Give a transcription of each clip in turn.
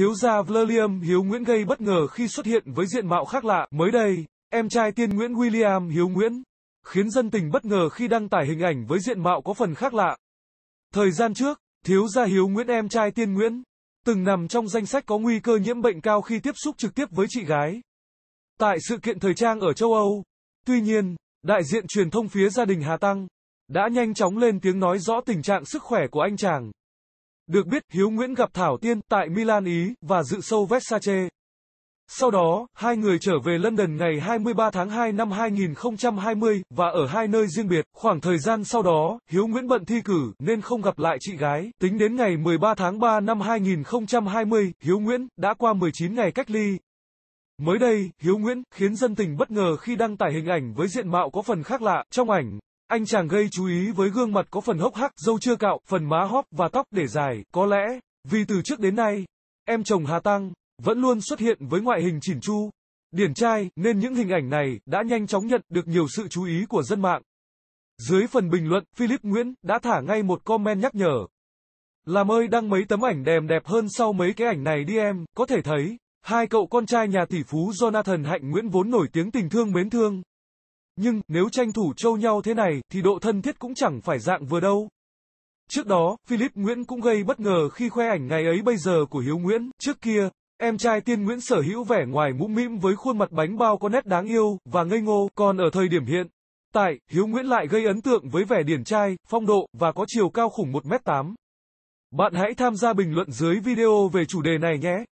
Thiếu gia William Hiếu Nguyễn gây bất ngờ khi xuất hiện với diện mạo khác lạ. Mới đây, em trai tiên Nguyễn William Hiếu Nguyễn khiến dân tình bất ngờ khi đăng tải hình ảnh với diện mạo có phần khác lạ. Thời gian trước, thiếu gia Hiếu Nguyễn em trai tiên Nguyễn từng nằm trong danh sách có nguy cơ nhiễm bệnh cao khi tiếp xúc trực tiếp với chị gái. Tại sự kiện thời trang ở châu Âu, tuy nhiên, đại diện truyền thông phía gia đình Hà Tăng đã nhanh chóng lên tiếng nói rõ tình trạng sức khỏe của anh chàng. Được biết, Hiếu Nguyễn gặp Thảo Tiên tại Milan Ý và dự show Versace. Sau đó, hai người trở về London ngày 23 tháng 2 năm 2020 và ở hai nơi riêng biệt. Khoảng thời gian sau đó, Hiếu Nguyễn bận thi cử nên không gặp lại chị gái. Tính đến ngày 13 tháng 3 năm 2020, Hiếu Nguyễn đã qua 19 ngày cách ly. Mới đây, Hiếu Nguyễn khiến dân tình bất ngờ khi đăng tải hình ảnh với diện mạo có phần khác lạ trong ảnh. Anh chàng gây chú ý với gương mặt có phần hốc hác, râu chưa cạo, phần má hóp và tóc để dài, có lẽ, vì từ trước đến nay, em chồng Hà Tăng, vẫn luôn xuất hiện với ngoại hình chỉn chu, điển trai, nên những hình ảnh này đã nhanh chóng nhận được nhiều sự chú ý của dân mạng. Dưới phần bình luận, Philip Nguyễn đã thả ngay một comment nhắc nhở. Làm ơi đăng mấy tấm ảnh đèm đẹp hơn sau mấy cái ảnh này đi em, có thể thấy, hai cậu con trai nhà tỷ phú Jonathan Hạnh Nguyễn vốn nổi tiếng tình thương mến thương, nhưng, nếu tranh thủ trâu nhau thế này, thì độ thân thiết cũng chẳng phải dạng vừa đâu. Trước đó, Philip Nguyễn cũng gây bất ngờ khi khoe ảnh ngày ấy bây giờ của Hiếu Nguyễn, trước kia, Em trai Tiên Nguyễn sở hữu vẻ ngoài mũm mĩm với khuôn mặt bánh bao có nét đáng yêu và ngây ngô, còn ở thời điểm hiện tại, Hiếu Nguyễn lại gây ấn tượng với vẻ điển trai, phong độ và có chiều cao khủng 1m8. Bạn hãy tham gia bình luận dưới video về chủ đề này nhé.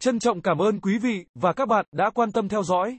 Trân trọng cảm ơn quý vị và các bạn đã quan tâm theo dõi.